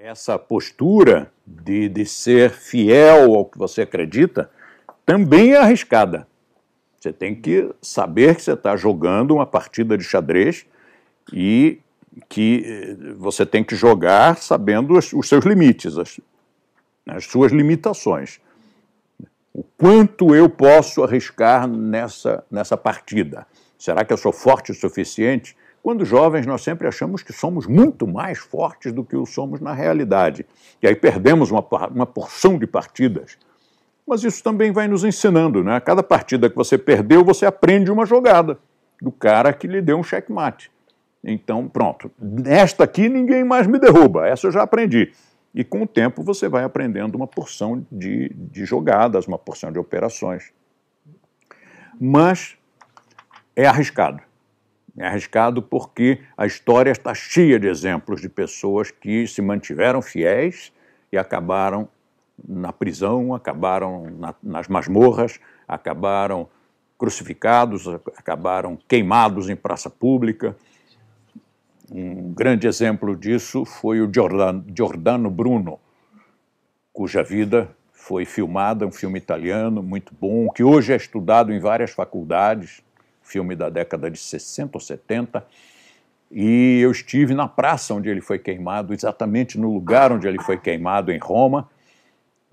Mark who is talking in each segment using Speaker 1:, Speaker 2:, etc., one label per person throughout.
Speaker 1: Essa postura de, de ser fiel ao que você acredita também é arriscada. Você tem que saber que você está jogando uma partida de xadrez e que eh, você tem que jogar sabendo os, os seus limites, as, as suas limitações. O quanto eu posso arriscar nessa, nessa partida? Será que eu sou forte o suficiente quando jovens, nós sempre achamos que somos muito mais fortes do que o somos na realidade. E aí perdemos uma, uma porção de partidas. Mas isso também vai nos ensinando, né? A cada partida que você perdeu, você aprende uma jogada do cara que lhe deu um checkmate. Então, pronto. Nesta aqui ninguém mais me derruba, essa eu já aprendi. E com o tempo você vai aprendendo uma porção de, de jogadas, uma porção de operações. Mas é arriscado. É arriscado porque a história está cheia de exemplos de pessoas que se mantiveram fiéis e acabaram na prisão, acabaram na, nas masmorras, acabaram crucificados, acabaram queimados em praça pública. Um grande exemplo disso foi o Giordano, Giordano Bruno, cuja vida foi filmada, um filme italiano muito bom, que hoje é estudado em várias faculdades filme da década de 60 ou 70, e eu estive na praça onde ele foi queimado, exatamente no lugar onde ele foi queimado, em Roma,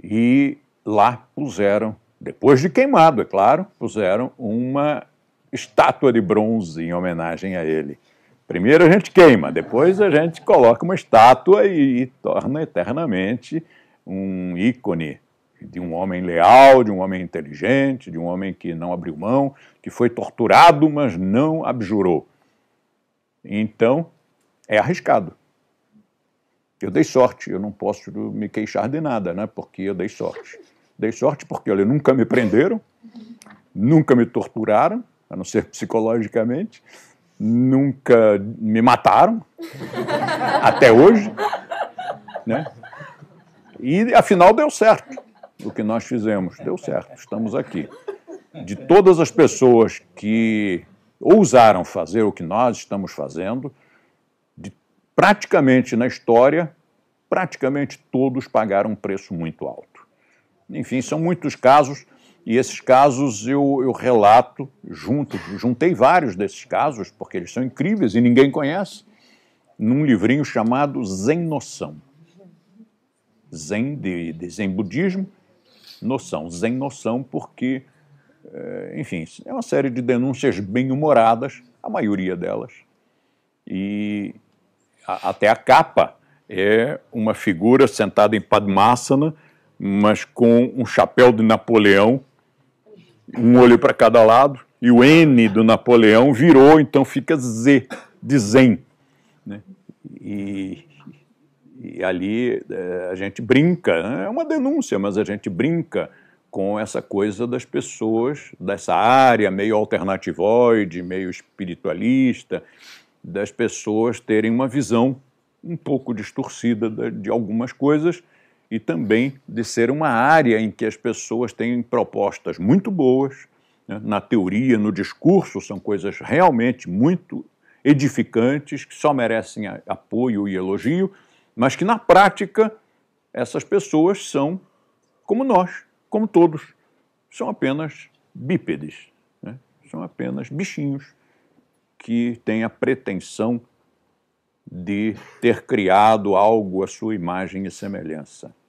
Speaker 1: e lá puseram, depois de queimado, é claro, puseram uma estátua de bronze em homenagem a ele. Primeiro a gente queima, depois a gente coloca uma estátua e, e torna eternamente um ícone de um homem leal, de um homem inteligente, de um homem que não abriu mão, que foi torturado, mas não abjurou. Então, é arriscado. Eu dei sorte, eu não posso me queixar de nada, né? Porque eu dei sorte. Dei sorte porque, olha, nunca me prenderam, nunca me torturaram, a não ser psicologicamente, nunca me mataram, até hoje, né? E afinal deu certo o que nós fizemos. Deu certo, estamos aqui. De todas as pessoas que ousaram fazer o que nós estamos fazendo, de, praticamente na história, praticamente todos pagaram um preço muito alto. Enfim, são muitos casos. E esses casos eu, eu relato junto, juntei vários desses casos, porque eles são incríveis e ninguém conhece, num livrinho chamado Zen Noção. Zen de, de Zen Budismo noção, sem noção, porque, eh, enfim, é uma série de denúncias bem-humoradas, a maioria delas, e a, até a capa é uma figura sentada em Padmasana, mas com um chapéu de Napoleão, um olho para cada lado, e o N do Napoleão virou, então fica Z, de Zen. Né? E, e ali é, a gente brinca, né? é uma denúncia, mas a gente brinca com essa coisa das pessoas dessa área meio alternativoide, meio espiritualista, das pessoas terem uma visão um pouco distorcida de algumas coisas e também de ser uma área em que as pessoas têm propostas muito boas, né? na teoria, no discurso, são coisas realmente muito edificantes, que só merecem apoio e elogio, mas que na prática essas pessoas são como nós, como todos, são apenas bípedes, né? são apenas bichinhos que têm a pretensão de ter criado algo à sua imagem e semelhança.